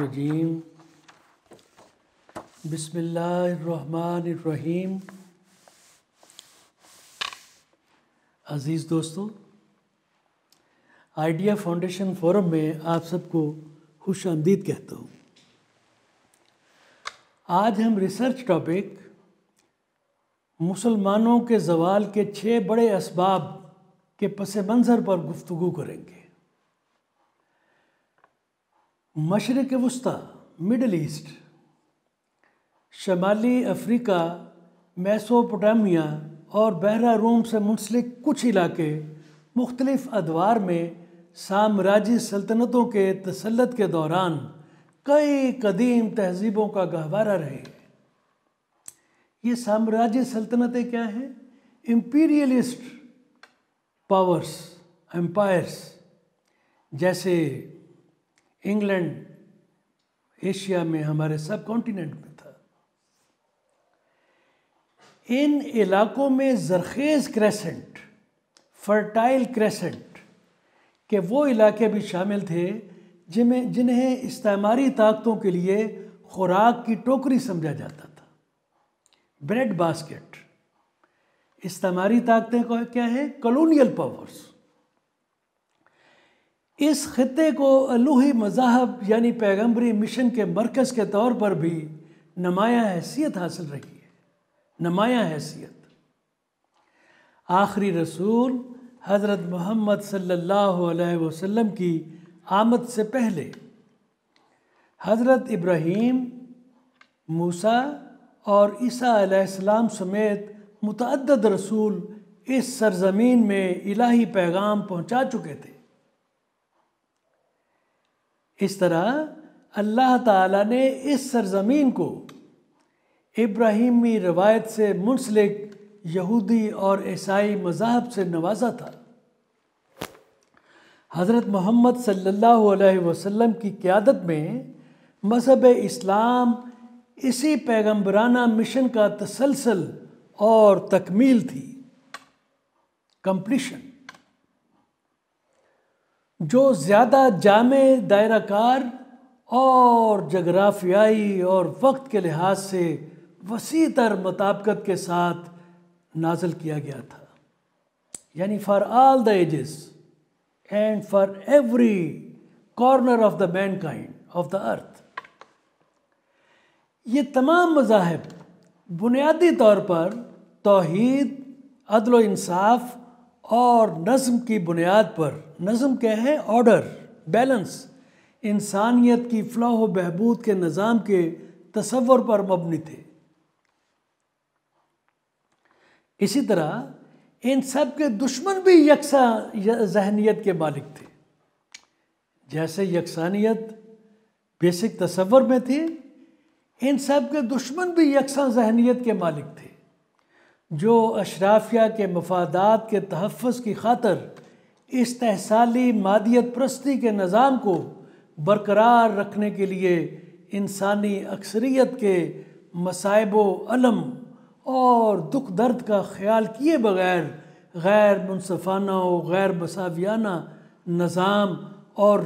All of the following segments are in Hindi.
रजीम बसमीम अज़ीज़ दोस्तों आइडिया फाउंडेशन फोरम में आप सबको खुश आमदीद कहता हूँ आज हम रिसर्च टॉपिक मुसलमानों के जवाल के छः बड़े इसबाब के पस मंज़र पर गुफ्तु करेंगे मशरक़ वस्ती मिडल ईस्ट शमाली अफ्रीका मेसोपोटामिया और बहरा रोम से मुंसलिक कुछ इलाके मुख्तलिफ़ अदवार में साम्राज्य सल्तनतों के तसलत के दौरान कई कदीम तहजीबों का गहवारा रहे ये साम्राज्य सल्तनतें क्या हैं इम्पीरियलिस्ट पावर्स एम्पायर्स जैसे इंग्लैंड एशिया में हमारे सब कॉन्टिनेंट में था इन इलाकों में जरखेज़ क्रेसेंट फर्टाइल क्रेसेंट के वो इलाके भी शामिल थे जिन्हें जिन्हें इस्तेमारी ताकतों के लिए खुराक की टोकरी समझा जाता था ब्रेड बास्केट इस्तेमारी ताकतें क्या है कॉलोनियल पावर्स इस ख़त्े को अलूही मज़ाहब यानी पैगम्बरी मिशन के मरकज़ के तौर पर भी नमाया हैसियत हासिल रही है नमाया हैसियत आखिरी रसूल हज़रत मोहम्मद सल्लल्लाहु अलैहि वसल्लम की आमद से पहले हज़रत इब्राहीम मूसा और ईसा समेत मुतद रसूल इस सरजमीन में इलाही पैगाम पहुंचा चुके थे इस तरह अल्लाह ताला ने इस सरजमीन को इब्राहिमी रवायत से मुंसलिक यहूदी और ईसाई मज़ाहब से नवाजा था हज़रत मोहम्मद सल्लल्लाहु अलैहि वसल्लम की क़्यादत में मज़हब इस्लाम इसी पैगम्बराना मिशन का तसलसल और तकमील थी कंप्लीशन जो ज़्यादा जाम दायराकार और जगराफियाई और वक्त के लिहाज से वसी तर मुताबकत के साथ नाजल किया गया था यानी for all the ages and for every corner of the mankind of the earth ये तमाम मजाहब बुनियादी तौर पर तोहद अदल इंसाफ़ और नज़म की बुनियाद पर नज़म क्या है ऑर्डर बैलेंस इंसानियत की फ़लाह व बहबूद के निज़ाम के तस्वर पर मबनी थे इसी तरह इन सब के दुश्मन भी यकसा जहनीत के मालिक थे जैसे यकसानियत बेसिक तस्वर में थी इन सब के दुश्मन भी यकसा जहनीत के मालिक थे जो अशराफिया के मफादात के तहफ़ की खातर इस तहसाली मादियत प्रस्ती के निज़ाम को बरकरार रखने के लिए इंसानी अक्सरियत के मसाइबोलम और दुख दर्द का ख्याल किए बगैर गैर मुनफाना गैर मसावियाना निज़ाम और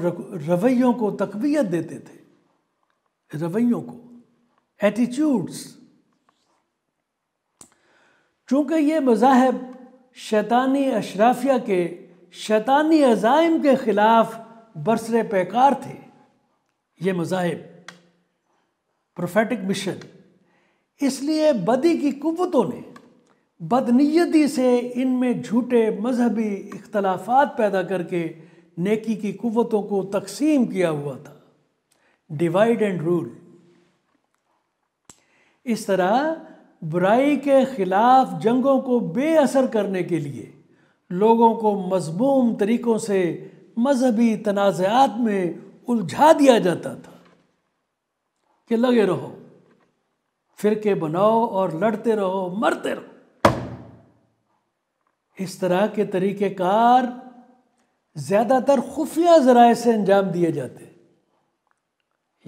रवैयों को तकबीत देते थे रवैयों को एटीट्यूड्स चूँकि ये मज़ाहब शैतानी अशराफिया के शैतानी अजाइम के ख़िलाफ़ बरसरे पैकार थे ये मज़ाहब प्रोफेटिक मिशन इसलिए बदी की कुतों ने बदनीयती से इनमें झूठे मजहबी इख्तलाफात पैदा करके नेकी की कुतों को तकसीम किया हुआ था डिवाइड एंड रूल इस तरह बुराई के ख़िलाफ़ जंगों को बेअसर करने के लिए लोगों को मजमूम तरीक़ों से मजहबी तनाज़ात में उलझा दिया जाता था कि लगे रहो फिरके बनाओ और लड़ते रहो मरते रहो इस तरह के तरीक़ेकार ज़्यादातर खुफिया ज़राए से अंजाम दिए जाते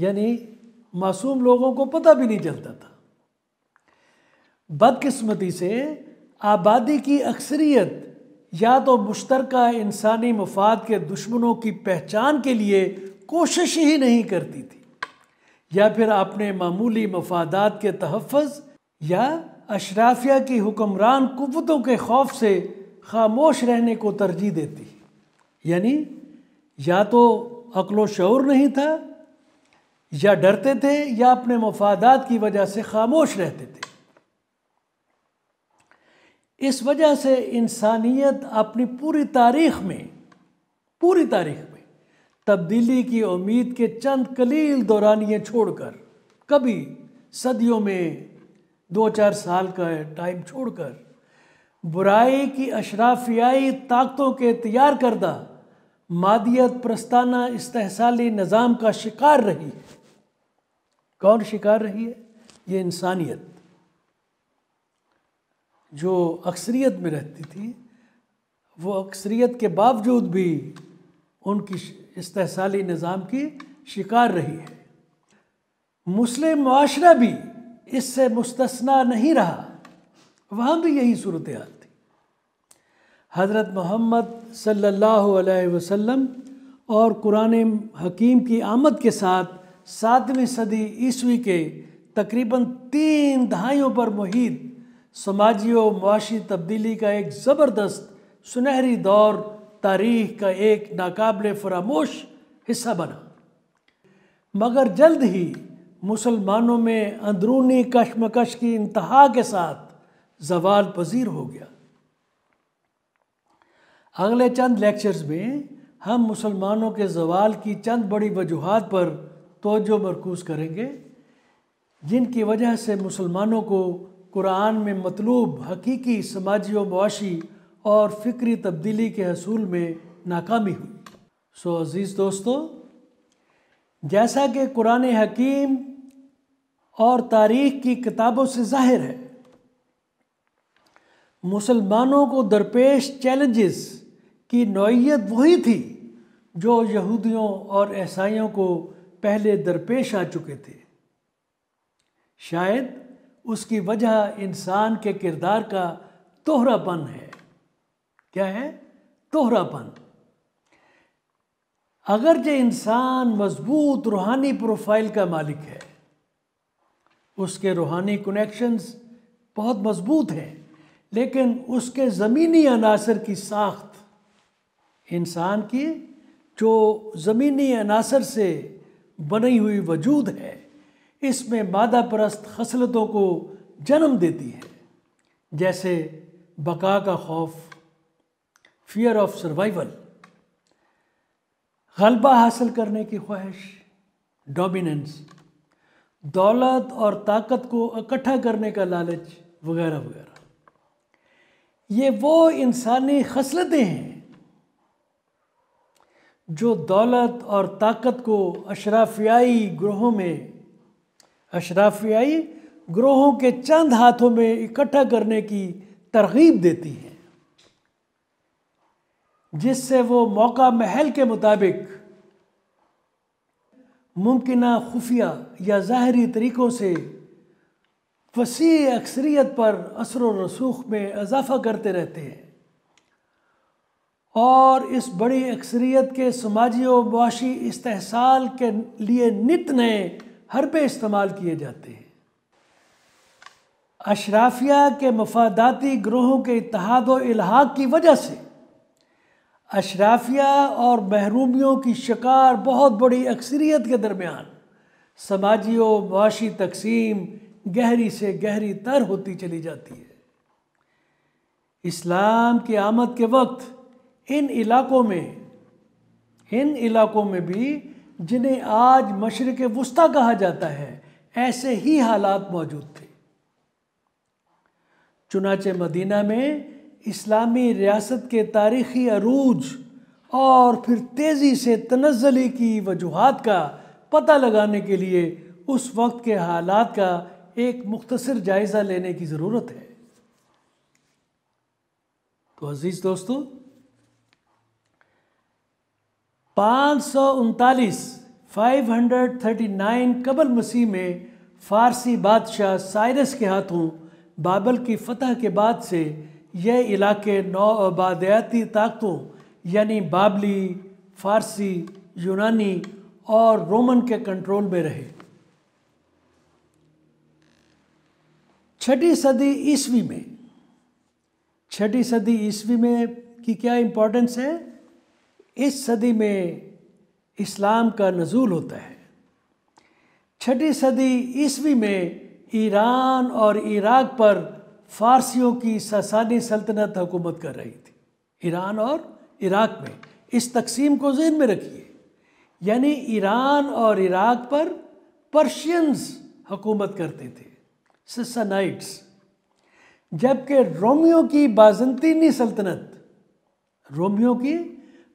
यानी मासूम लोगों को पता भी नहीं चलता था बदकस्मती से आबादी की अक्सरियत या तो मुश्तर इंसानी मफाद के दुश्मनों की पहचान के लिए कोशिश ही नहीं करती थी या फिर अपने मामूली मफादात के तहफ़ या अशराफिया की हुक्मरान कुतों के खौफ से खामोश रहने को तरजीह देती यानी या तो अकलो शौर नहीं था या डरते थे या अपने मफादात की वजह से खामोश रहते थे इस वजह से इंसानियत अपनी पूरी तारीख में पूरी तारीख में तब्दीली की उम्मीद के चंद कलील दौरानिए छोड़कर कभी सदियों में दो चार साल का टाइम छोड़कर बुराई की अशराफियाई ताकतों के तैयार करदा मादियत प्रस्ताना इस्तेहसाली निज़ाम का शिकार रही है कौन शिकार रही है ये इंसानियत जो अक्सरियत में रहती थी वो अक्सरियत के बावजूद भी उनकी इस्तेसाली निज़ाम की शिकार रही है मुस्लिम माशरा भी इससे मुस्तना नहीं रहा वहाँ भी यही सूरत हाल थी हज़रत मोहम्मद सल्लल्लाहु अलैहि वसल्लम और कुरान हकीम की आमद के साथ सातवीं सदी ईस्वी के तकरीबन तीन दहाइयों पर मुहित समाजी व मुआशी तब्दीली का एक ज़बरदस्त सुनहरी दौर तारीख का एक नाकबले फरामोश हिस्सा बना मगर जल्द ही मुसलमानों में अंदरूनी कशमकश की इंतहा के साथ जवाल पजीर हो गया अगले चंद लेक्चर्स में हम मुसलमानों के जवाल की चंद बड़ी वजूहत पर तोजो मरकूज़ करेंगे जिनकी वजह से मुसलमानों को कुरान में मतलूब हकीकी समाजी व मुआशी और फ़िक्री तब्दीली के हसूल में नाकामी हुई सो अज़ीज़ दोस्तों जैसा कि कुरान हकीम और तारीख की किताबों से जाहिर है मुसलमानों को दरपेश चैलेंजेस की नौीयत वही थी जो यहूदियों और ईसाइयों को पहले दरपेश आ चुके थे शायद उसकी वजह इंसान के किरदार का तोहरापन है क्या है तोहरापन अगर जो इंसान मजबूत रूहानी प्रोफाइल का मालिक है उसके रूहानी कनेक्शंस बहुत मजबूत हैं लेकिन उसके ज़मीनी अनासर की साख्त इंसान की जो ज़मीनी अनासर से बनी हुई वजूद है इसमें मादा परस्त खसलतों को जन्म देती है जैसे बका का खौफ फियर ऑफ सर्वाइवल गलबा हासिल करने की ख्वाहिश डोमिनेंस दौलत और ताकत को इकट्ठा करने का लालच वगैरह वगैरह ये वो इंसानी खसलतें हैं जो दौलत और ताकत को अशराफियाई ग्रोहों में अशराफियाई ग्रोहों के चंद हाथों में इकट्ठा करने की तरगीब देती है जिससे वो मौका महल के मुताबिक मुमकिन खुफिया या ज़ाहरी तरीक़ों से वसी अक्सरियत पर असर रसूख में इजाफा करते रहते हैं और इस बड़ी अक्सरियत के समाजी और मुआशी इस्तेसाल के लिए नित नए हर पे इस्तेमाल किए जाते हैं अशराफिया के मफादाती ग्रोहों के इतिहाद व इलाहाक की वजह से अशराफिया और महरूमियों की शिकार बहुत बड़ी अक्सरियत के दरमियान समाजी और मुआशी तकसीम गहरी से गहरी तर होती चली जाती है इस्लाम की आमद के वक्त इन इलाकों में इन इलाकों में भी जिन्हें आज मशरक़ वस्ती कहा जाता है ऐसे ही हालात मौजूद थे चुनाचे मदीना में इस्लामी रियासत के तारीखी अरूज और फिर तेज़ी से तनजली की वजूहत का पता लगाने के लिए उस वक्त के हालात का एक मुख्तर जायज़ा लेने की ज़रूरत है तो अज़ीज़ दोस्तों पाँच सौ उनतालीस फाइव हंड्रेड थर्टी नाइन कबल मसीह में फ़ारसी बादशाह साइरस के हाथों बाबल की फतह के बाद से यह इलाके नौ आबादयाती ताकतों यानी बाबली फारसी यूनानी और रोमन के कंट्रोल में रहे छठी सदी ईस्वी में छठी सदी ईस्वी में की क्या इंपॉर्टेंस है इस सदी में इस्लाम का नज़ूल होता है छठी सदी ईस्वी में ईरान और इराक पर फारसियों की ससानी सल्तनत हुकूमत कर रही थी ईरान और इराक में इस तकसीम को जहन में रखिए यानी ईरान और इराक पर पर्शियंस हुकूमत करते थे ससनाइट्स जबकि रोमियो की बाजंतीनी सल्तनत रोमियो की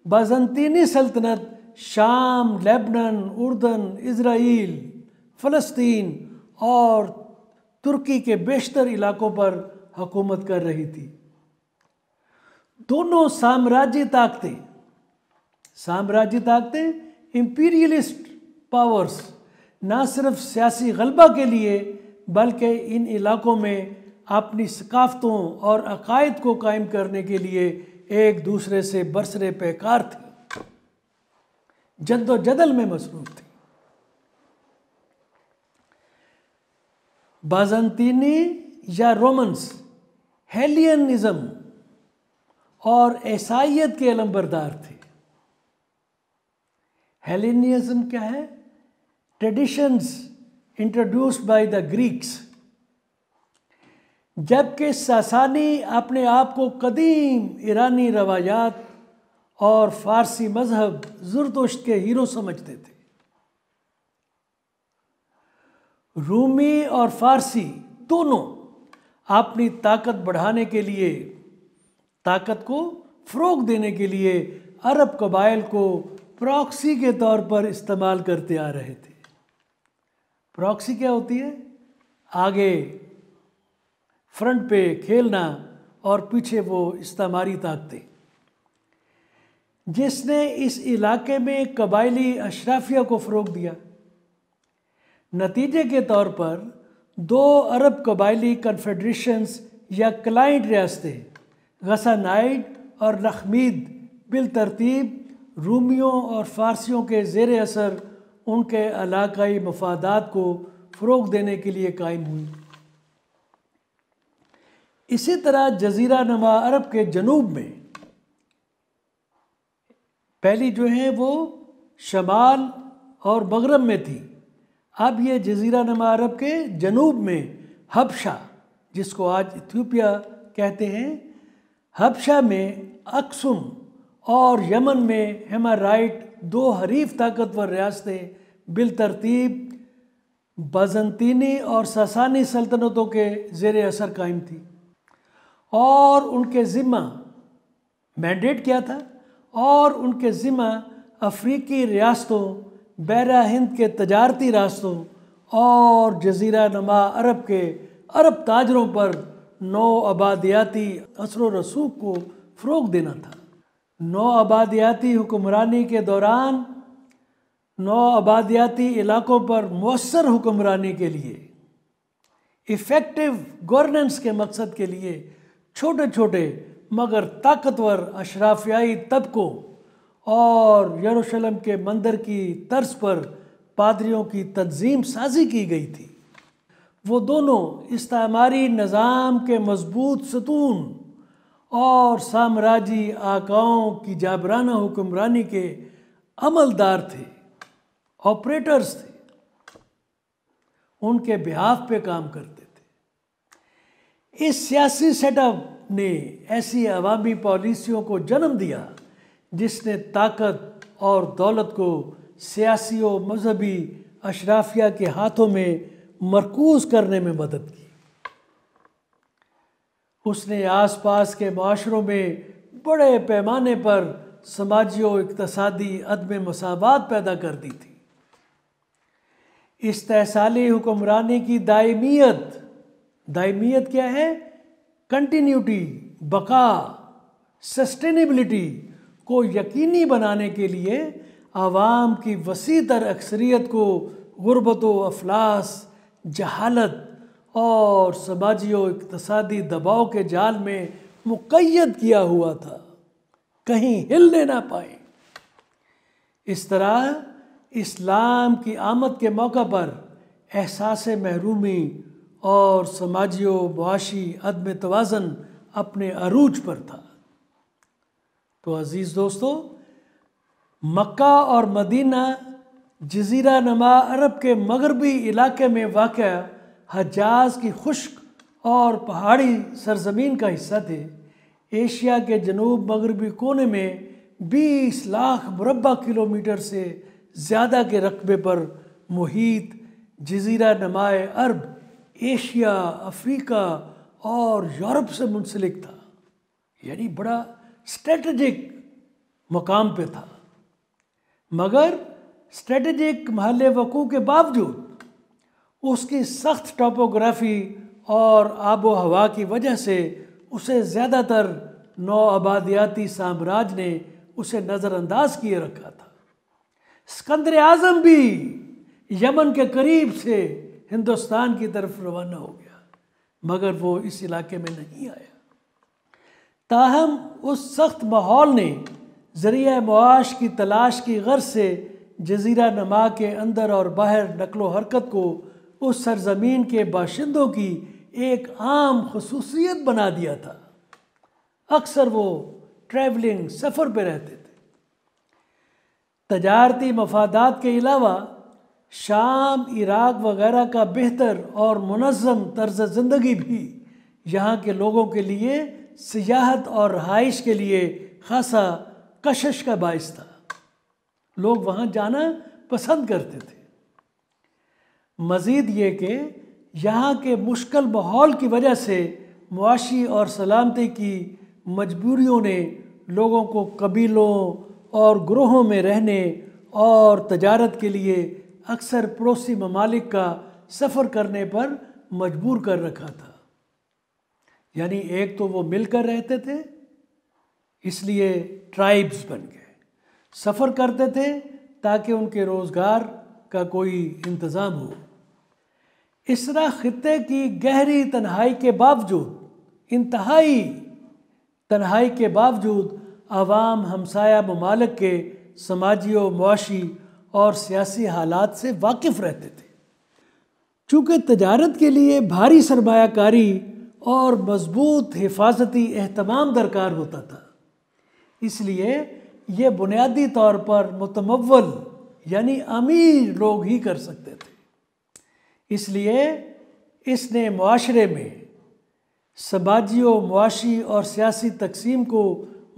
बाज़ंतीनी सल्तनत शाम लेबनन उर्दन इसराइल फ़लस्तीन और तुर्की के बेशतर इलाकों पर हुकूमत कर रही थी दोनों साम्राज्य ताकतें साम्राज्य ताकतें इम्पीरियलिस्ट पावर्स ना सिर्फ सियासी गलबा के लिए बल्कि इन इलाकों में अपनी सकाफ़तों और अकायद को कायम करने के लिए एक दूसरे से बरसरे पैकार थी जद्दोजदल में मसरूफ थी बाजंतीनी या रोमन्स हेलियनिज्म और ऐसाइत के अलंबरदार थे हेलिनिज्म क्या है traditions introduced by the Greeks जबकि सासानी अपने आप को कदीम ईरानी रवायात और फारसी मजहब जुरदोश्त के हीरो समझते थे रूमी और फारसी दोनों अपनी ताकत बढ़ाने के लिए ताकत को फ़रोग देने के लिए अरब कबाइल को प्रॉक्सी के तौर पर इस्तेमाल करते आ रहे थे प्रॉक्सी क्या होती है आगे फ्रंट पे खेलना और पीछे वो इस्तेमारी ताकते जिसने इस इलाके में कबायली अशराफिया को फ़रोग दिया नतीजे के तौर पर दो अरब कबायली कन्फेडरेशंस या क्लाइंट रियासतें गसानाइड और लखमीद बिल तरतीब रूमियों और फारसियों के जेर असर उनके इलाकई मफादात को फ़रोग देने के लिए कायम हुई इसी तरह जजीरा नमा अरब के जनूब में पहली जो है वो शमाल और मगरब में थी अब ये जजीरा नमा अरब के जनूब में हबशा जिसको आज इथियोपिया कहते हैं हबशा में अक्सुम और यमन में हेमाराइट दो हरीफ ताकतवर रियासतें बिलतरतीब बजनतीनी और ससानी सल्तनतों के जेर असर कायम थी और उनके ज़िम्मा मैंडेट किया था और उनके ज़िम्मा अफ्रीकी रियासतों बैरा हिंद के तजारती रास्तों और जजीरा नमा अरब के अरब ताजरों पर नौ आबादियाती असर रसूख को फ़रोग देना था नौ आबादियाती हुक्मरानी के दौरान नौ आबादियाती इलाकों पर मौसर हुक्मरानी के लिए इफ़ेक्टिव गवर्नेंस के मकसद के लिए छोटे छोटे मगर ताकतवर अशराफियाई तबकों और यरूशलेम के मंदिर की तर्ज पर पादरियों की तंजीम साजी की गई थी वो दोनों इस्तेमारी निज़ाम के मजबूत सतून और साम्राज्य आकाओं की जाबराना हुक्मरानी के अमलदार थे ऑपरेटर्स थे उनके बिहाफ पे काम करते इस सियासी सेटअप ने ऐसी अवामी पॉलिसियों को जन्म दिया जिसने ताकत और दौलत को सियासी व मजहबी अशराफिया के हाथों में मरकूज करने में मदद की उसने आसपास के माशरों में बड़े पैमाने पर समाजी और इकतसादी अदम मसावत पैदा कर दी थी इस तहसाली हुक्मरानी की दायमियत दायमियत क्या है कंटिन्यूटी बका सस्टेनेबिलिटी को यकीनी बनाने के लिए आवाम की वसी तर अक्सरीत को गुर्बत व अफलास जहालत और समाजी व इकतसादी दबाव के जाल में मुकैद किया हुआ था कहीं हिलने ना पाए इस तरह इस्लाम की आमद के मौका पर एहसास महरूमी और समाजी वाशी अदम तोज़न अपने अरूज पर था तो अज़ीज़ दोस्तों मक्का और मदीना जजीरा नमा अरब के मगरबी इलाके में वाक़ हजाज की खुश्क और पहाड़ी सरजमीन का हिस्सा थे एशिया के जनूब मगरबी कोने में 20 लाख मुरबा किलोमीटर से ज़्यादा के रकबे पर मुहित जजीरा नमाए अरब एशिया अफ्रीका और यूरोप से मुंसलिक था यानी बड़ा स्ट्रेटजिक मकाम पे था मगर स्ट्रेटजिक महल वक़ू के बावजूद उसकी सख्त टोपोग्राफी और आबो हवा की वजह से उसे ज़्यादातर नौ आबादियाती साम्राज्य ने उसे नज़रअंदाज किए रखा था सिकंदर आज़म भी यमन के करीब से हिंदुस्तान की तरफ रवाना हो गया मगर वो इस इलाके में नहीं आया ताहम उस सख्त माहौल ने ज़रिया मुआश की तलाश की गर्ज से जजीरा नमा के अंदर और बाहर नकलो हरकत को उस सरजमीन के बाशिंदों की एक आम खसूसियत बना दिया था अक्सर वो ट्रैवलिंग सफ़र पर रहते थे तजारती मफादात के अलावा शाम इराक वगैरह का बेहतर और मनज़म तर्ज ज़िंदगी भी यहाँ के लोगों के लिए सियाहत और रहाइश के लिए खासा कशिश का बायस था लोग वहाँ जाना पसंद करते थे मज़ीद ये कि यहाँ के मुश्किल माहौल की वजह से मुआशी और सलामती की मजबूरियों ने लोगों को कबीलों और ग्रोहों में रहने और तजारत के लिए अक्सर पड़ोसी ममालिक का सफ़र करने पर मजबूर कर रखा था यानी एक तो वो मिलकर रहते थे इसलिए ट्राइब्स बन गए सफ़र करते थे ताकि उनके रोज़गार का कोई इंतज़ाम हो इस तरह ख़त्े की गहरी तन्हाई के बावजूद इंतहाई तन्हाई के बावजूद आवाम हमसाया ममालक के समाजी और मुआशी और सियासी हालात से वाकिफ़ रहते थे चूँकि तजारत के लिए भारी सरमाकारी और मजबूत हिफाजती अहतमाम दरकार होता था इसलिए ये बुनियादी तौर पर मुतमवल यानी अमीर लोग ही कर सकते थे इसलिए इसने माशरे में समाजी व और सियासी तकसीम को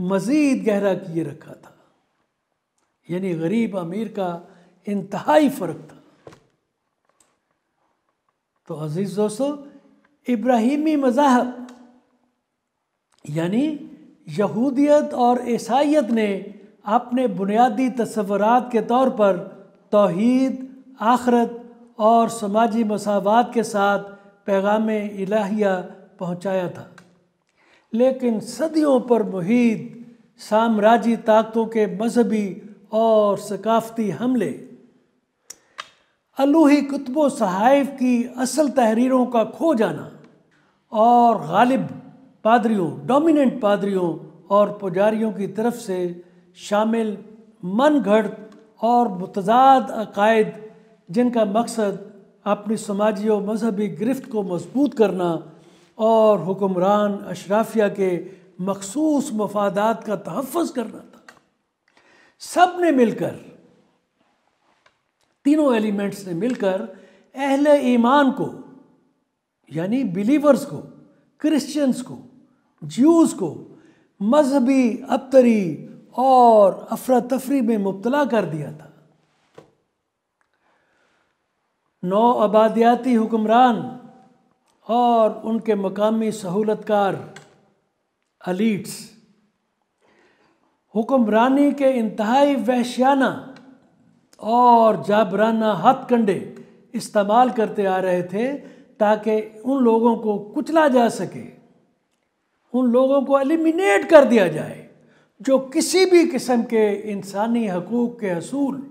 मज़ीद गहरा किए रखा था यानी गरीब अमीर का इंतहाई फ़र्क था तो अज़ीज़ दोस्तों इब्राहिमी मज़ाहब यानी यहूदियत और ईसाइत ने अपने बुनियादी तस्वरत के तौर पर तोहद आखरत और समाजी मसावत के साथ पैगाम इलाहिया पहुंचाया था लेकिन सदियों पर मुहित साम्राज्य ताकतों के मजहबी और सकाफती हमले अलूही कुतब सहाइफ की असल तहरीरों का खो जाना और गालिब पादरियों डोमिनेंट पादरियों और पुजारियों की तरफ से शामिल मन घड़त और मुतजाद अकायद जिनका मकसद अपनी समाजी और मजहबी गिरफ्त को मजबूत करना और हुक्मरान अशराफिया के मखसूस मफादात का तहफ़ करना था सब ने मिलकर तीनों एलिमेंट्स ने मिलकर अहले ईमान को यानी बिलीवर्स को क्रिश्चियंस को ज्यूज को मजहबी अबतरी और अफरा तफरी में मुबतला कर दिया था नौ आबादियाती हुक्मरान और उनके मकामी सहूलतकार अलीट्स हुक्मरानी के इंतहाई वहशियाना और जाबराना हथ कंडे इस्तेमाल करते आ रहे थे ताकि उन लोगों को कुचला जा सके उन लोगों को एलिमिनेट कर दिया जाए जो किसी भी किस्म के इंसानी हकूक़ के असूल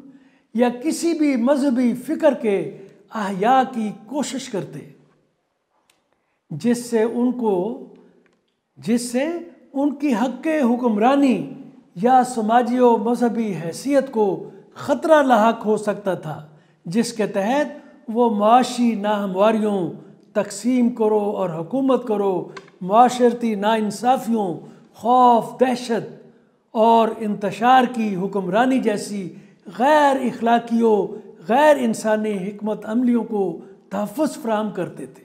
या किसी भी मजहबी फ़िक्र के अहिया की कोशिश करते जिससे उनको जिससे उनकी हक हुक्मरानी या समाजी और मजहबी हैसियत को ख़तरा लाक हो सकता था जिसके तहत वो माशी नाहमवारियों तकसीम करो और हुकूमत करो माशरती नाानसाफ़ियों खौफ दहशत और इंतशार की हुक्मरानी जैसी गैर अखलाकी गैर इंसानी हमत अमलियों को तहफ़ फ्राहम करते थे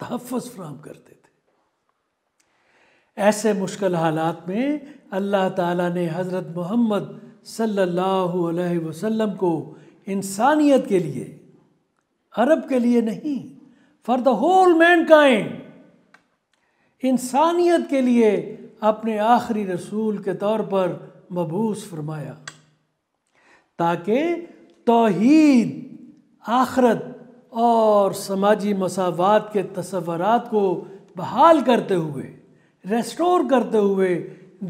तहफ़ फ्राहम करते थे ऐसे मुश्किल हालात में अल्लाह ताला ने हज़रत मोहम्मद सल्लल्लाहु अलैहि वसल्लम को इंसानियत के लिए अरब के लिए नहीं for the whole mankind इंसानियत के लिए अपने आखिरी रसूल के तौर पर मबूस फरमाया ताकि तोहीद आखरत और समाजी मसावत के तस्वरात को बहाल करते हुए रेस्टोर करते हुए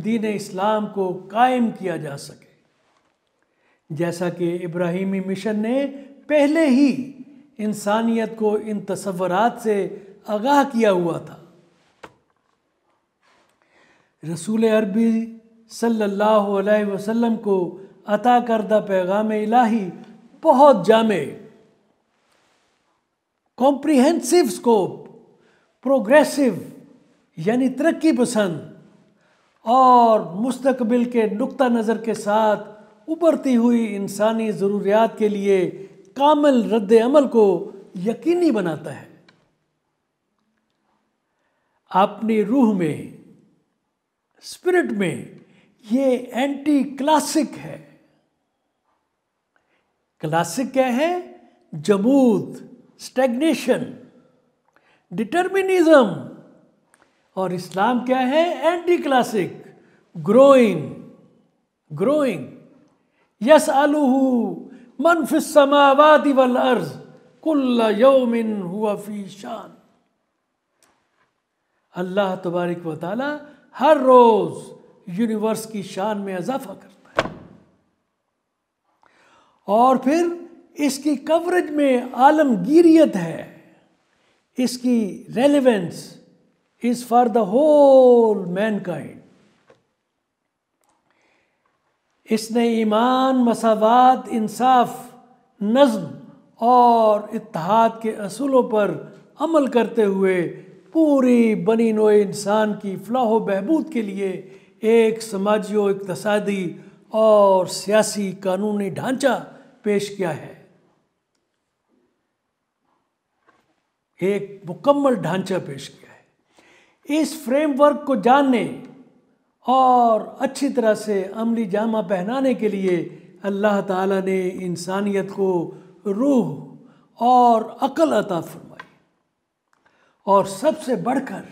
दीन इस्लाम को कायम किया जा सके जैसा कि इब्राहिमी मिशन ने पहले ही इंसानियत को इन तस्वरत से आगाह किया हुआ था रसूल अरबी सल्लल्लाहु अलैहि वसल्लम को अता करदा पैगाम इलाही बहुत जामे कॉम्प्रिहेंसिव स्कोप प्रोग्रेसिव यानी तरक्की पसंद और मुस्तबिल के नुक़ नज़र के साथ उबरती हुई इंसानी ज़रूरियात के लिए कामल रद्द अमल को यकीनी बनाता है अपनी रूह में स्पिरिट में ये एंटी क्लासिक है क्लासिक क्या है जमूद स्टेग्नेशन डिटर्मिनिज्म और इस्लाम क्या है एंटी क्लासिक ग्रोइंग ग्रोइंग यस अलूहू मनफिसमावादी वल अर्ज कुल्ला यौमिन हुआ फी शान अल्लाह तबारक वाल हर रोज़ यूनिवर्स की शान में इजाफा करता है और फिर इसकी कवरेज में आलमगीरियत है इसकी relevance is for the whole mankind. इसने ईमान मसावत इंसाफ नज्म और इतिहाद के असूलों पर अमल करते हुए पूरी बनी नो इंसान की फलाह बहबूद के लिए एक समाजी इकतसादी और सियासी कानूनी ढांचा पेश किया है एक मुकम्मल ढांचा पेश किया इस फ्रेमवर्क को जानने और अच्छी तरह से अमली जामा पहनाने के लिए अल्लाह ताला ने इंसानियत को रूह और अकल अता फरमाई और सबसे बढ़कर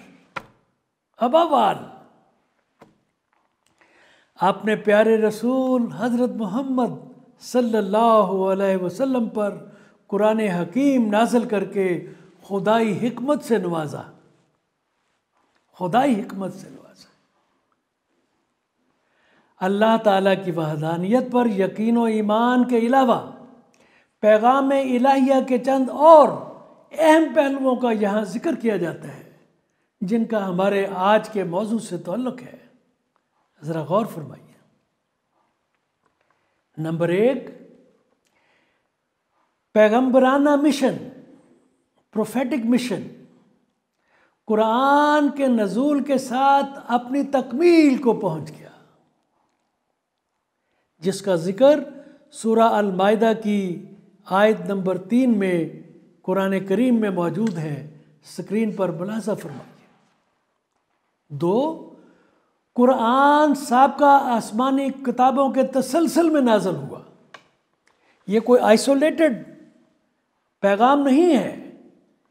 अबावाल आपने प्यारे रसूल हज़रत मोहम्मद सल्लल्लाहु अलैहि वसल्लम पर कुरान हकीम नाजल करके खुदाई हमत से नवाजा खुदाई हमत से है अल्लाह ताला की वहदानियत पर यकीन ईमान के अलावा पैगाम इलाहिया के चंद और अहम पहलुओं का यहाँ जिक्र किया जाता है जिनका हमारे आज के मौजू से ताल्लुक़ है ज़रा गौर फरमाइए नंबर एक पैगम्बराना मिशन प्रोफेटिक मिशन कुरान के नजूल के साथ अपनी तकमील को पहुंच गया जिसका ज़िक्र सूरा अलमायदा की आयत नंबर तीन में कुरान करीम में मौजूद है स्क्रीन पर मुलाजा फरमाइए दो कुरान सबका आसमानी किताबों के तसलसल में नाजल हुआ ये कोई आइसोलेटेड पैगाम नहीं है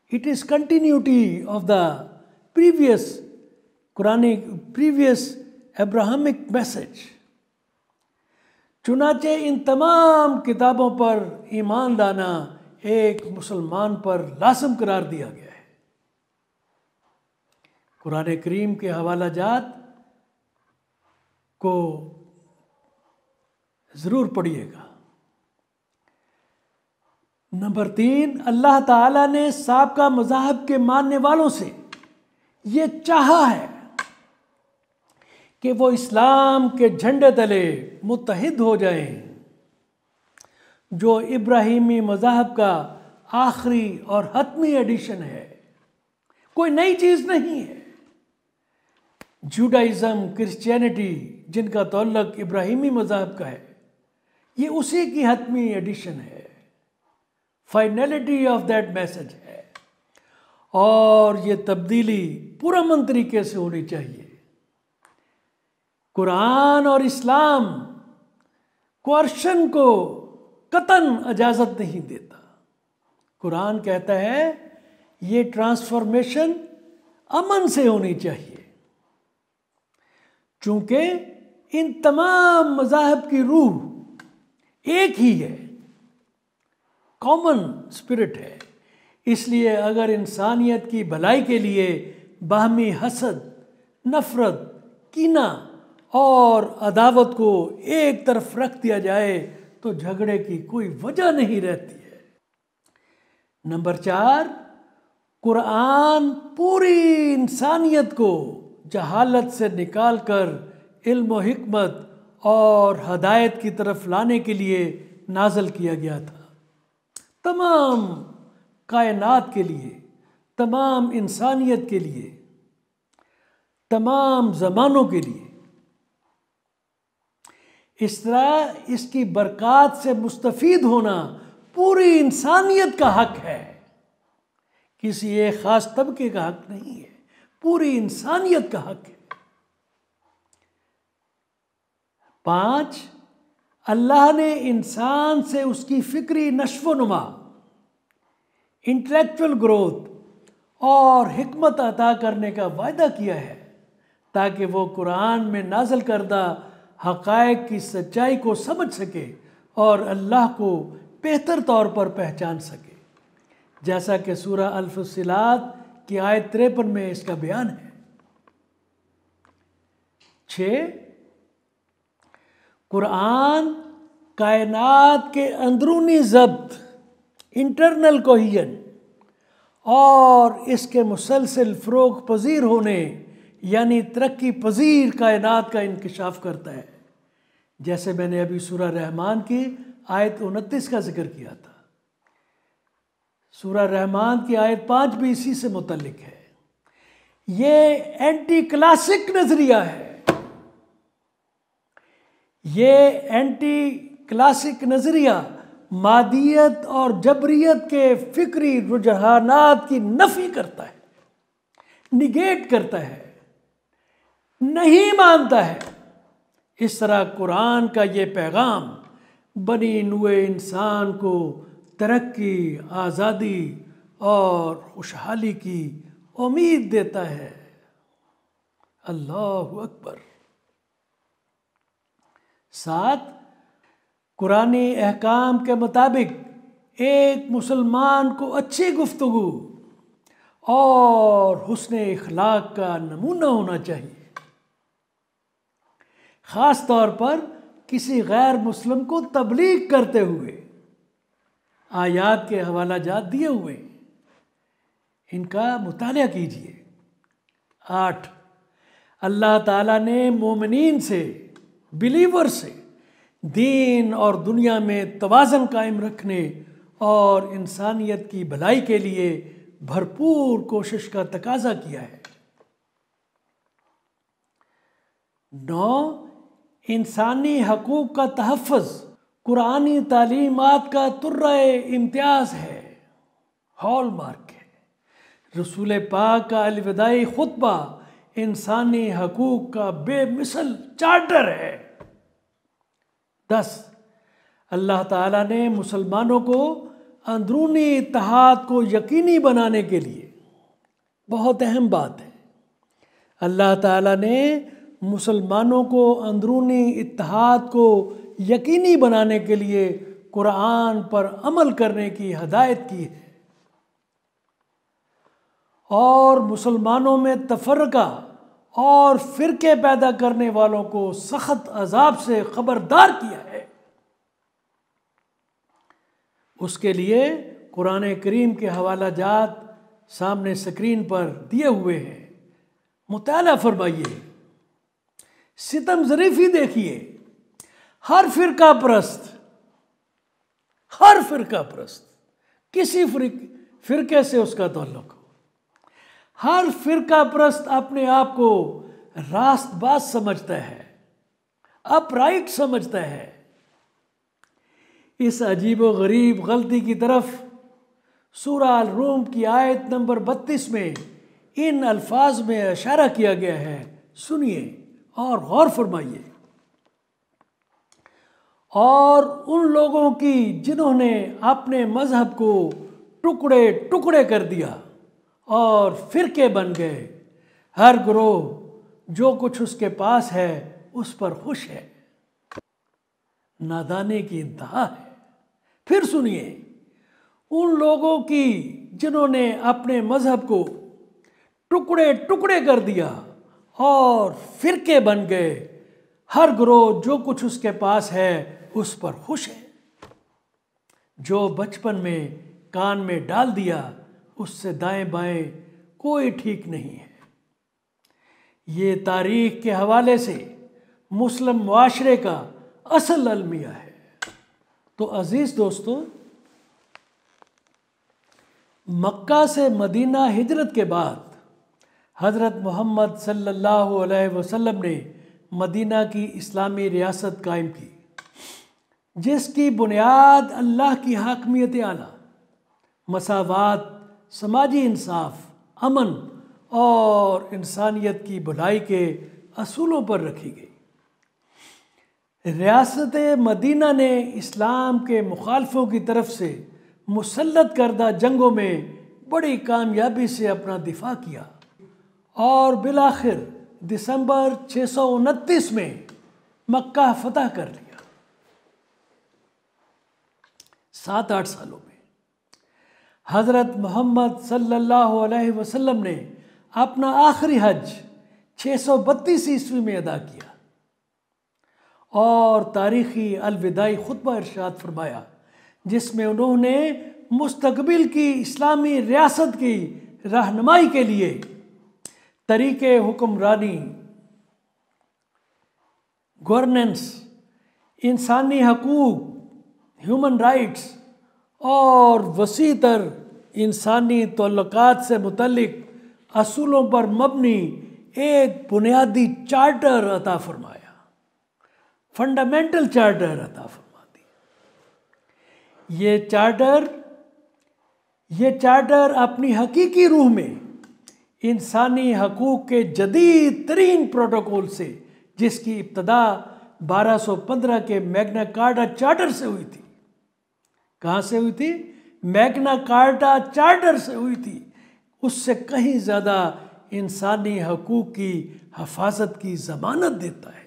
it is continuity of the previous Quranic, previous Abrahamic message. चुनाचे इन तमाम किताबों पर ईमान लाना एक मुसलमान पर लासम करार दिया गया है कुरान करीम के हवाला जात को ज़रूर पढ़िएगा नंबर तीन अल्लाह ताला ने का मज़ाहब के मानने वालों से ये चाहा है कि वो इस्लाम के झंडे तले मुतहद हो जाएं जो इब्राहिमी मज़ाहब का आखिरी और हतमी एडिशन है कोई नई चीज़ नहीं है जूडाइज़म क्रिश्चियनिटी जिनका तल्लक इब्राहिमी मज़ाहब का है ये उसी की हतमी एडिशन है फाइनलिटी ऑफ दैट मैसेज है और ये तब्दीली मन तरीके से होनी चाहिए कुरान और इस्लाम क्वर्शन को कतन इजाज़त नहीं देता कुरान कहता है ये ट्रांसफॉर्मेशन अमन से होनी चाहिए चूंकि इन तमाम मजाहब की रूह एक ही है कॉमन स्पिरिट है इसलिए अगर इंसानियत की भलाई के लिए बाहमी हसद नफ़रत कीना और अदावत को एक तरफ रख दिया जाए तो झगड़े की कोई वजह नहीं रहती है नंबर चार कुरान पूरी इंसानियत को जहालत से निकालकर इल्म हिकमत और हदायत की तरफ लाने के लिए नाजल किया गया था तमाम कायनात के लिए तमाम इंसानियत के लिए तमाम ज़मानों के लिए इस तरह इसकी बरक़ात से मुस्तफ़ होना पूरी इंसानियत का हक है किसी एक ख़ास तबके का हक नहीं है पूरी इंसानियत का हक है पांच अल्लाह ने इंसान से उसकी फ़िक्री नशो नुमा इंटलेक्चुअल ग्रोथ और हमत अता करने का वायदा किया है ताकि वो कुरान में नाजल करदा हक़ की सच्चाई को समझ सके और अल्लाह को बेहतर तौर पर पहचान सके जैसा कि सूरा अल्फसिलात की आयत त्रेपन में इसका बयान है छः कुरान कायनात के अंदरूनी जब्त इंटरनल कोहियन और इसके मुसलसल फ़रोग पजीर होने यानी तरक्की पजीर कायनात का इंकशाफ करता है जैसे मैंने अभी सूरा रहमान की आयत उनतीस का जिक्र किया था सूर्य रहमान की आयत पाँच भी इसी से मुतलिक है ये एंटी क्लासिक नज़रिया है ये एंटी क्लासिक नज़रिया मादियत और जबरीत के फिक्री रुझानात की नफ़ी करता है निगेट करता है नहीं मानता है इस तरह कुरान का ये पैगाम बनी नुए इंसान को तरक्की आज़ादी और खुशहाली की उम्मीद देता है अल्लाह अकबर साथ कुरानी अहकाम के मुताबिक एक मुसलमान को अच्छी गुफ्तु और हसन अखलाक का नमूना होना चाहिए ख़ास तौर पर किसी गैर मुस्लिम को तबलीग करते हुए आयात के हवाला जात दिए हुए इनका मुताल कीजिए आठ अल्लाह ताला ने मोमिन से बिलीवर से दीन और दुनिया में तोज़न कायम रखने और इंसानियत की भलाई के लिए भरपूर कोशिश का तकाजा किया है नौ इंसानी हकूक़ का तहफ़ कुरानी तालीमत का तुर्र इम्तियाज़ है हॉल मार्क है रसूल पाक का अलविदाई खुतबा इंसानी हकूक़ का बेमिसल चार्टर है दस अल्लाह ताला ने मुसलमानों को अंदरूनी इतिहाद को यकीनी बनाने के लिए बहुत अहम बात है अल्लाह ताला ने मुसलमानों को अंदरूनी इतिहाद को यकीनी बनाने के लिए कुरान पर अमल करने की हदायत की है और मुसलमानों में तफरका और फिरके पैदा करने वालों को सख्त अजाब से खबरदार किया है उसके लिए कुरान करीम के हवाला जात सामने स्क्रीन पर दिए हुए हैं मुताल फरमाइए सितम जरीफी देखिए हर फिरका प्रस्त हर फिरका प्रस्त किसी फिरके से उसका तल्लुक हो हर फिरका प्रस्त अपने आप को रास्तबाज समझता है अपराइट समझता है इस अजीब व गरीब गलती की तरफ सूरा रोम की आयत नंबर 32 में इन अल्फाज में इशारा किया गया है सुनिए और गौर फरमाइए और उन लोगों की जिन्होंने अपने मज़हब को टुकड़े टुकड़े कर दिया और फिरके बन गए हर ग्रोह जो कुछ उसके पास है उस पर खुश है नादाने की इंतहा है फिर सुनिए उन लोगों की जिन्होंने अपने मज़हब को टुकड़े टुकड़े कर दिया और फिरके बन गए हर ग्रोह जो कुछ उसके पास है उस पर खुश है जो बचपन में कान में डाल दिया उससे दाएं बाएं कोई ठीक नहीं है ये तारीख के हवाले से मुस्लिम माशरे का असल अलमिया है तो अज़ीज़ दोस्तों मक्का से मदीना हिजरत के बाद हज़रत मोहम्मद सल्लल्लाहु अलैहि वसल्लम ने मदीना की इस्लामी रियासत कायम की जिसकी बुनियाद अल्लाह की हाकमियत आला मसावत समाजी इंसाफ अमन और इंसानियत की भलाई के असूलों पर रखी गई रियासत मदीना ने इस्लाम के मुखालफों की तरफ से मुसलत करदा जंगों में बड़ी कामयाबी से अपना दिफा किया और बिलाखिर दिसंबर छः में मक्का फतह कर लिया सात आठ सालों हज़रत मोहम्मद सल्लल्लाहु अलैहि वसल्लम ने अपना आखिरी हज 632 ईस्वी में अदा किया और तारीखी अलविदाई खुतबा इरशाद फरमाया जिसमें उन्होंने मुस्तबिल की इस्लामी रियासत की रहनुमाई के लिए तरीके हुक्मरानी गवर्नेंस इंसानी हकूक ह्यूमन राइट्स और वसी तर इंसानी तल्लक से मुतलक असूलों पर मबनी एक बुनियादी चार्टर अता फरमाया फंडामेंटल चार्टर अता फरमा दी ये चार्टर ये चार्टर अपनी हकीकी रूह में इंसानी हकूक़ के जदीद तरीन प्रोटोकॉल से जिसकी इब्तदा 1215 के मैग्ना कार्टा चार्टर से हुई थी कहाँ से हुई थी मैग्ना कार्टा चार्टर से हुई थी उससे कहीं ज़्यादा इंसानी हकूक़ की हफाजत की ज़मानत देता है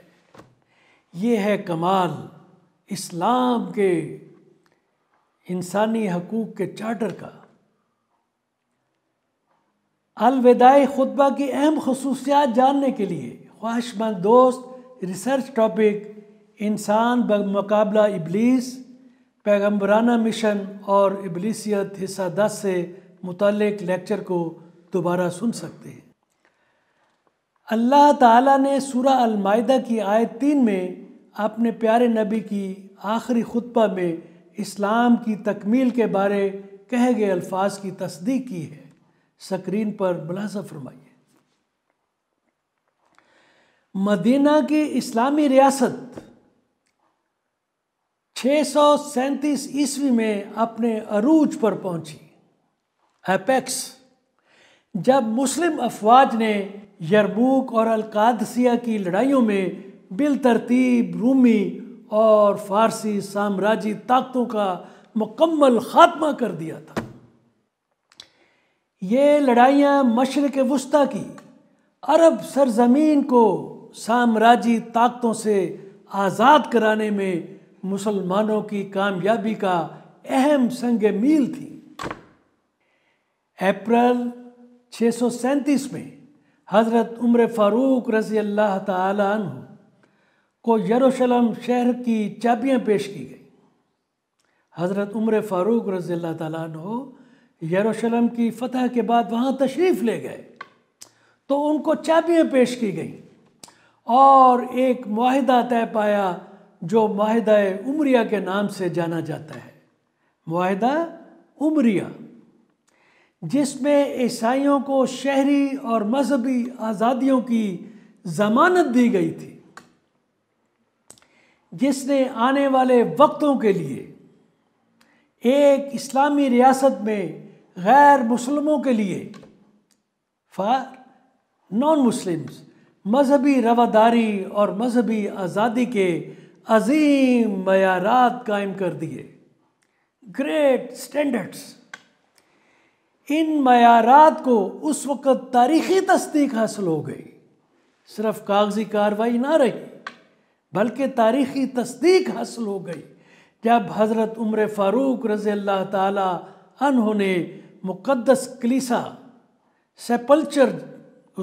ये है कमाल इस्लाम के इंसानी हकूक़ के चार्टर का अलविदाई खुतबा की अहम खसूसियात जानने के लिए ख्वाहिशमंद दोस्त रिसर्च टॉपिक इंसान बमकाबला इबलीस पैगम्बराना मिशन और इबलीसियत हिस्सा दस से मुतल लेक्चर को दोबारा सुन सकते हैं अल्लाह ताला ने सूरा अलमायदा की आयत तीन में अपने प्यारे नबी की आखिरी खुतबा में इस्लाम की तकमील के बारे कहे गए अल्फाज की तस्दीक की है स्क्रीन पर मुलाजा फरमाइए मदीना की इस्लामी रियासत छः ईस्वी में अपने अरूज पर पहुंची एपेक्स जब मुस्लिम अफवाज ने यरबूक और अलकादसिया की लड़ाइयों में बिलतरतीब रूमी और फारसी साम्राज्य ताकतों का मुकम्मल ख़ात्मा कर दिया था ये लड़ाइयाँ मशरक़ वस्ती की अरब सरजमीन को साम्राज्य ताकतों से आज़ाद कराने में मुसलमानों की कामयाबी का अहम संग मील थी अप्रैल छः में हज़रत उम्र फ़ारूक रज़ी अल्लाह तु को यरूशलेम शहर की चाबियां पेश की गई हज़रत उम्र फ़ारूक रज़ी अल्लाह तु यरूशलेम की फतह के बाद वहाँ तशरीफ़ ले गए तो उनको चाबियां पेश की गई और एक माहिदा तय पाया जो माहिदा उमरिया के नाम से जाना जाता है माहिदा उमरिया जिसमें ईसाइयों को शहरी और मजहबी आज़ादियों की ज़मानत दी गई थी जिसने आने वाले वक्तों के लिए एक इस्लामी रियासत में गैर मुसलमों के लिए फार नॉन मुस्लिम्स मजहबी रवादारी और मजहबी आज़ादी के अजीम मयारात कायम कर दिए ग्रेट स्टैंडर्ड्स इन मयारात को उस वक़्त तारीखी तस्दीक हासिल हो गई सिर्फ कागजी कार्रवाई ना रही बल्कि तारीखी तस्दीक हासिल हो गई जब हज़रत उम्र फ़ारूक रज़ी अल्लाह तन ने मुक़दस कलीसा सेपल्चर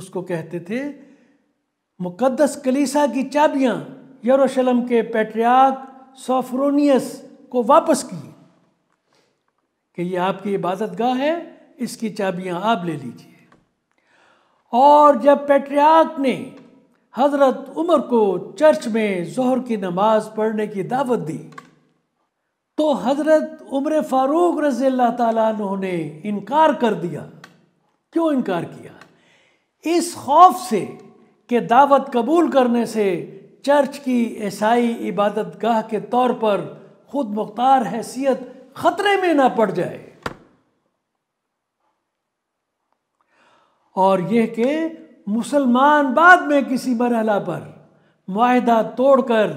उसको कहते थे मुक़दस कलीसा की चाबियां यरूशलेम के पेट्रियाक सोफ्रोनियस को वापस किए कि ये आपकी इबादत गाह है इसकी चाबियां आप ले लीजिए और जब पेट्रियाक ने हज़रत उमर को चर्च में जोहर की नमाज़ पढ़ने की दावत दी तो हज़रत उमर फ़ारूक रज़ी अल्लाह ने इनकार कर दिया क्यों इनकार किया इस खौफ से कि दावत कबूल करने से चर्च की ईसाई इबादत गाह के तौर पर खुद मुख्तार हैसियत खतरे में ना पड़ जाए और यह कि मुसलमान बाद में किसी मरहला पर माहदा तोड़कर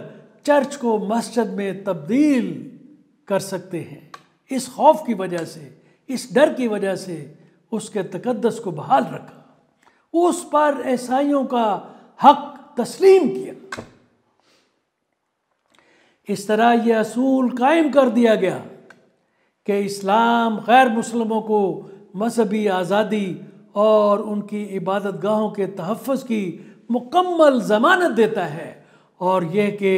चर्च को मस्जिद में तब्दील कर सकते हैं इस खौफ की वजह से इस डर की वजह से उसके तकदस को बहाल रखा उस पर ईसाइयों का हक तस्लीम किया इस तरह यह असूल कायम कर दिया गया कि इस्लाम गैर मुसलमों को मजहबी आज़ादी और उनकी इबादत गाहों के तहफ़ की मुकम्मल ज़मानत देता है और यह कि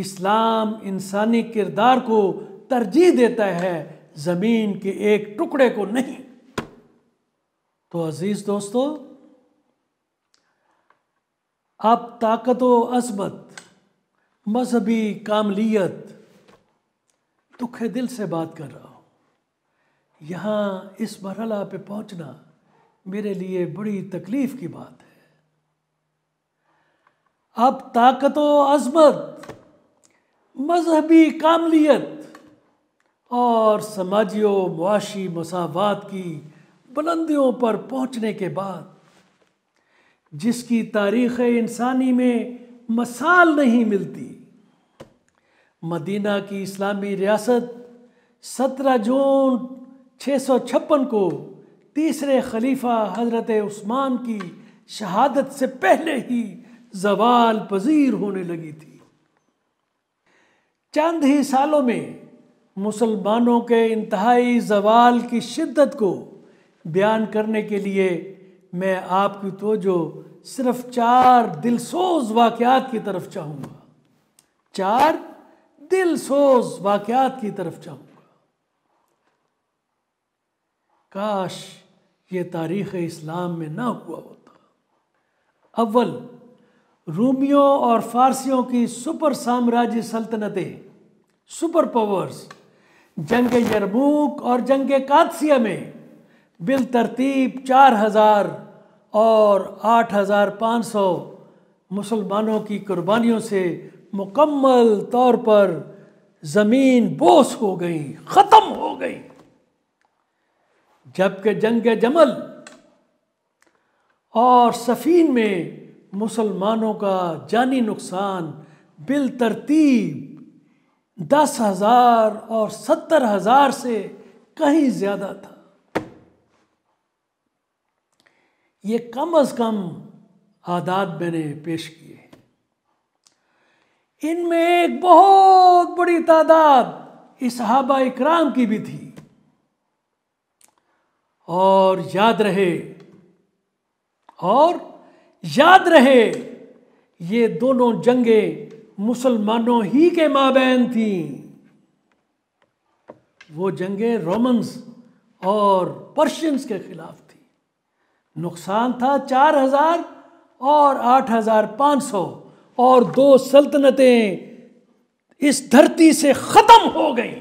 इस्लाम इंसानी किरदार को तरजीह देता है ज़मीन के एक टुकड़े को नहीं तो अज़ीज़ दोस्तों अब ताकत व असमत मजहबी कामलियत दुखे दिल से बात कर रहा हूँ यहाँ इस मरहला पे पहुँचना मेरे लिए बड़ी तकलीफ़ की बात है अब ताकत अजमत मजहबी कामलियत और समाजी मुआशी मसावत की बुलंदियों पर पहुँचने के बाद जिसकी तारीख़ इंसानी में मसाल नहीं मिलती मदीना की इस्लामी रियासत 17 जून छः को तीसरे खलीफा हजरत उस्मान की शहादत से पहले ही जवाल पजीर होने लगी थी चंद ही सालों में मुसलमानों के इंतहाई जवाल की शिद्दत को बयान करने के लिए मैं आपकी तो जो सिर्फ चार दिलसोज वाकयात की तरफ चाहूंगा चार दिलसोज वाकयात की तरफ चाहूंगा काश ये तारीख़ इस्लाम में ना हुआ होता अव्वल रूमियों और फारसियों की सुपर साम्राज्य सल्तनतें सुपर पावर्स जंग यरमूक और जंग कादसिया में बिल तरतीब चार हज़ार और 8,500 मुसलमानों की कुर्बानियों से मुकम्मल तौर पर ज़मीन बोस हो गई ख़त्म हो गई जबकि जंग जमल और सफ़ीन में मुसलमानों का जानी नुकसान बिल तरतीब दस हज़ार और सत्तर हज़ार से कहीं ज़्यादा था ये कम अज़ कम आदात मैंने पेश किए इनमें एक बहुत बड़ी तादाद इसहाबा इकराम की भी थी और याद रहे और याद रहे ये दोनों जंगे मुसलमानों ही के माबेन थी वो जंगे रोमन्स और पर्शियंस के ख़िलाफ़ थी नुकसान था चार हज़ार और आठ हज़ार पाँच सौ और दो सल्तनतें इस धरती से ख़त्म हो गई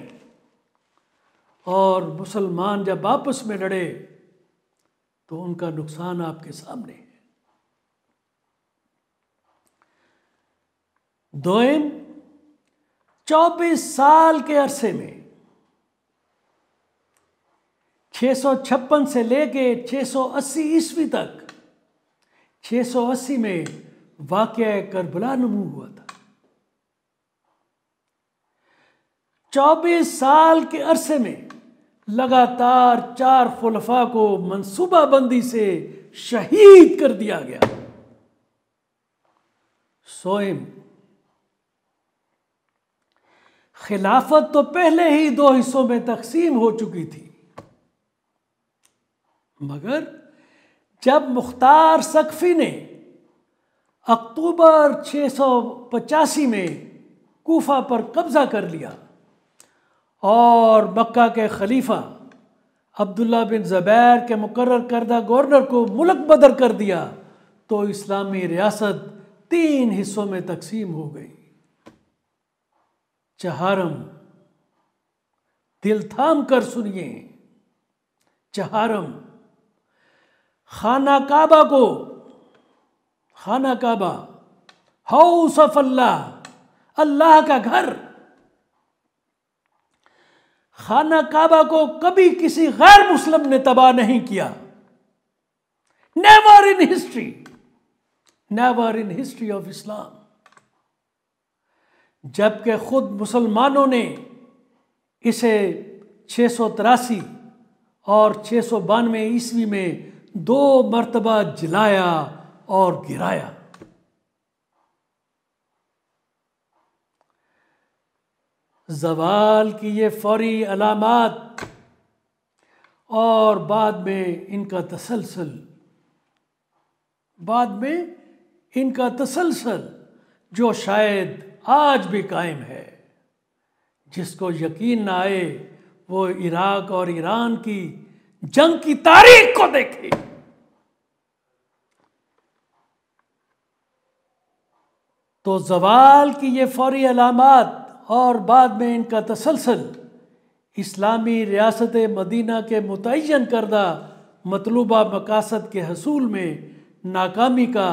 और मुसलमान जब आपस में लड़े तो उनका नुकसान आपके सामने है दोम चौबीस साल के अरसे में 656 से लेके 680 ईस्वी तक 680 में वाक्य करबला नमू हुआ था 24 साल के अरसे में लगातार चार फुलफा को मनसूबाबंदी से शहीद कर दिया गया सोएम खिलाफत तो पहले ही दो हिस्सों में तकसीम हो चुकी थी मगर जब मुख्तार सकफ़ी ने अक्टूबर 685 में कोफा पर कब्ज़ा कर लिया और मक्का के खलीफा अब्दुल्ला बिन ज़बैर के मुकर करदा गवर्नर को मुल्क बदर कर दिया तो इस्लामी रियासत तीन हिस्सों में तकसीम हो गई चहारम दिल थाम कर सुनिए चहारम खाना काबा को खाना काबा हाउस ऑफ अल्लाह अल्लाह का घर खाना काबा को कभी किसी गैर मुस्लिम ने तबाह नहीं किया never in history never in history of इस्लाम जबकि खुद मुसलमानों ने इसे छह सौ तिरासी और छह सौ बानवे ईस्वी में दो मर्तबा जलाया और गिराया जवाल की ये फौरी अलामत और बाद में इनका तसलसल बाद में इनका तसलसल जो शायद आज भी कायम है जिसको यकीन ना आए वो इराक और ईरान की जंग की तारीख को देखे तो जवाल की ये फौरी अलामत और बाद में इनका तसलसल इस्लामी रियासत मदीना के मुतन करदा मतलूबा मकासद के हसूल में नाकामी का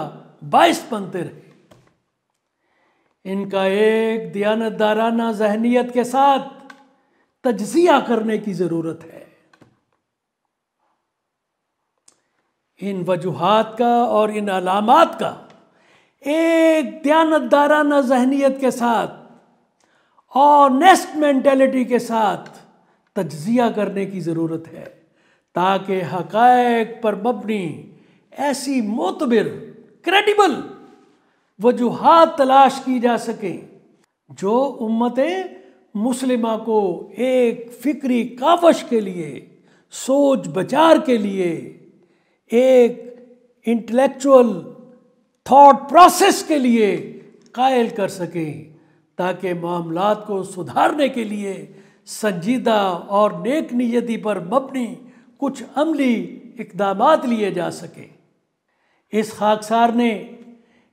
बायस बनते रहे इनका एक दयानतदाराना जहनीत के साथ तजिया करने की ज़रूरत है इन वजूहत का और इन अलामत का एक दयानतदाराना जहनीत के साथ और नेस्ट मैंटेलिटी के साथ तजिया करने की ज़रूरत है ताकि हक़ पर मबनी ऐसी मोतबिर क्रेडिबल वजूहत तलाश की जा सकें जो उम्मत मुस्लिमा को एक फ़िक्री कावश के लिए सोच बचार के लिए एक इंटेलेक्चुअल थॉट प्रोसेस के लिए कायल कर सकें ताकि मामला को सुधारने के लिए संजीदा और नेक नियति पर मबनी कुछ अमली इकदाम लिए जा सके इस खाकसार ने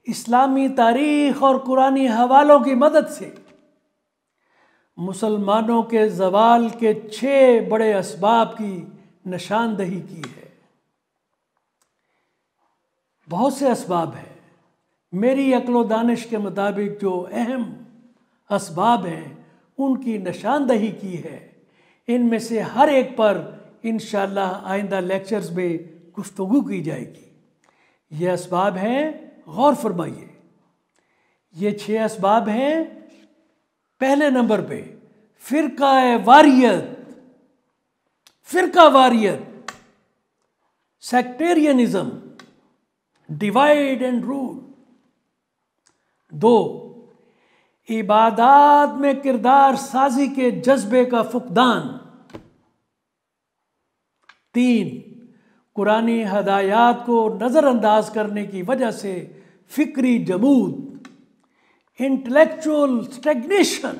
इस्लामी तारीख और कुरानी हवालों की मदद से मुसलमानों के जवाल के छः बड़े इसबाब की निशानदही की है बहुत से इसबाब हैं मेरी अकलो दानश के मुताबिक जो अहम इसबाब हैं उनकी निशानदही की है इनमें से हर एक पर इन आइंदा लेक्चर्स में गुफ्तु की जाएगी ये इसबाब हैं गौर फरमाइए ये छः इसबाब हैं पहले नंबर पे फ़िरका वारियत फ़िरका वारियत सेक्टेरियनिज़्म डिवाइड एंड रूल दो इबादात में किरदार साजी के जज्बे का फुकदान तीन कुरानी हदायात को नज़रअंदाज करने की वजह से फिक्री जमूद इंटेलेक्चुअल स्टेग्नेशन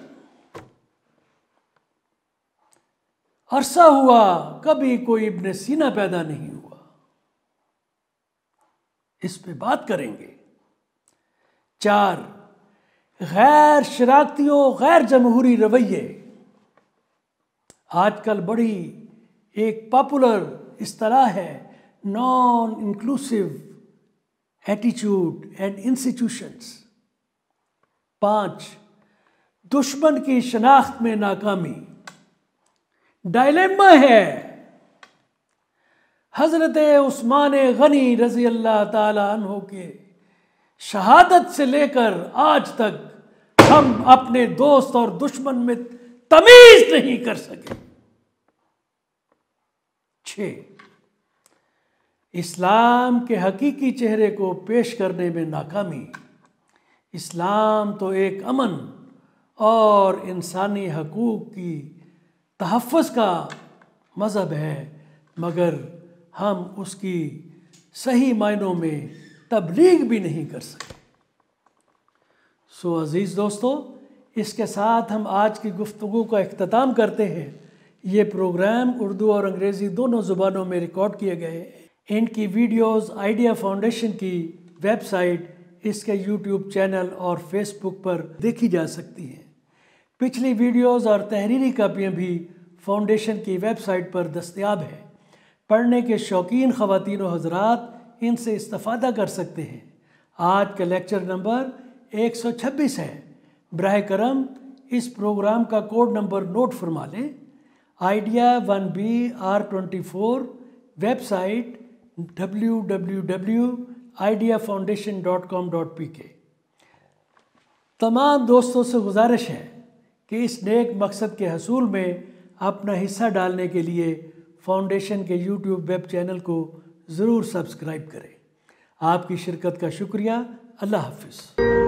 अरसा हुआ कभी कोई इब्न सीना पैदा नहीं इस पे बात करेंगे चार गैर शरारतियों गैर जमहूरी रवैये आजकल बड़ी एक पॉपुलर इस तरह है non inclusive attitude and institutions पांच दुश्मन की शनाख्त में नाकामी डायलेमा है हज़रत उस्मान गनी रज़ी अल्लाह तहों के शहादत से लेकर आज तक हम अपने दोस्त और दुश्मन में तमीज नहीं कर सके छ इस्लाम के हकीकी चेहरे को पेश करने में नाकामी इस्लाम तो एक अमन और इंसानी हकूक़ की तहफ़ का मज़हब है मगर हम उसकी सही मायनों में तबलीग भी नहीं कर सके सो अज़ीज़ दोस्तों इसके साथ हम आज की गुफ्तु का अख्ताम करते हैं ये प्रोग्राम उर्दू और अंग्रेज़ी दोनों ज़ुबानों में रिकॉर्ड किए गए इनकी वीडियोस आइडिया फाउंडेशन की वेबसाइट इसके यूट्यूब चैनल और फेसबुक पर देखी जा सकती हैं पिछली वीडियोस और तहरीरी कापियाँ भी फाउंडेशन की वेबसाइट पर दस्तियाब हैं पढ़ने के शौकीन ख़वान हजरात इनसे इस्तफ़ादा कर सकते हैं आज का लेक्चर नंबर 126 है बरह करम इस प्रोग्राम का कोड नंबर नोट फरमा लें Idea one B R twenty four website W W W Idea Foundation dot com dot P K तमाम दोस्तों से गुजारिश है कि इस नेक मकसद के हसूल में अपना हिस्सा डालने के लिए फाउंडेशन के यूट्यूब वेब चैनल को ज़रूर सब्सक्राइब करें आपकी शिरकत का शुक्रिया अल्लाह हाफिज़